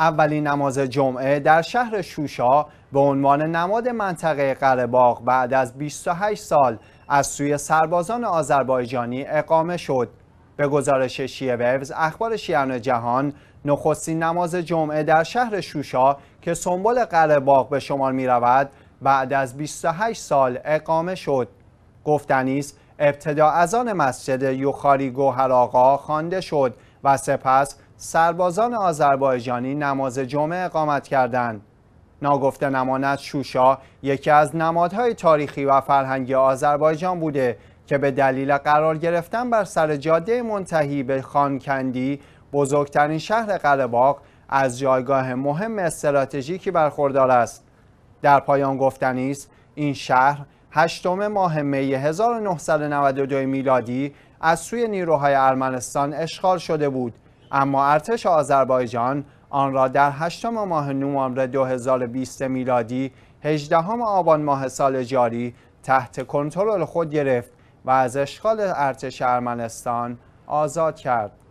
اولین نماز جمعه در شهر شوشا به عنوان نماد منطقه قرهباغ بعد از 28 سال از سوی سربازان آذربایجانی اقامه شد. به گزارش شیعه ویوز اخبار شیعان جهان نخستین نماز جمعه در شهر شوشا که سنبول قرهباغ به شمار می رود بعد از 28 سال اقامه شد. گفتنیست ابتدا از آن مسجد یوخاری گوهر آقا خوانده شد و سپس سربازان آذربایجانی نماز جمعه اقامت کردند. ناگفته نماند شوشا یکی از نمادهای تاریخی و فرهنگی آذربایجان بوده که به دلیل قرار گرفتن بر سر جاده منتهی به خانکندی بزرگترین شهر قلباق از جایگاه مهم استراتژیکی برخوردار است در پایان گفتنی است این شهر هشتم ماه می 1992 میلادی از سوی نیروهای ارمنستان اشغال شده بود اما ارتش آذربایجان آن را در هشتم ماه نوامبر 2020 میلادی 18 آبان ماه سال جاری تحت کنترل خود گرفت و از اشغال ارتش ارمنستان آزاد کرد.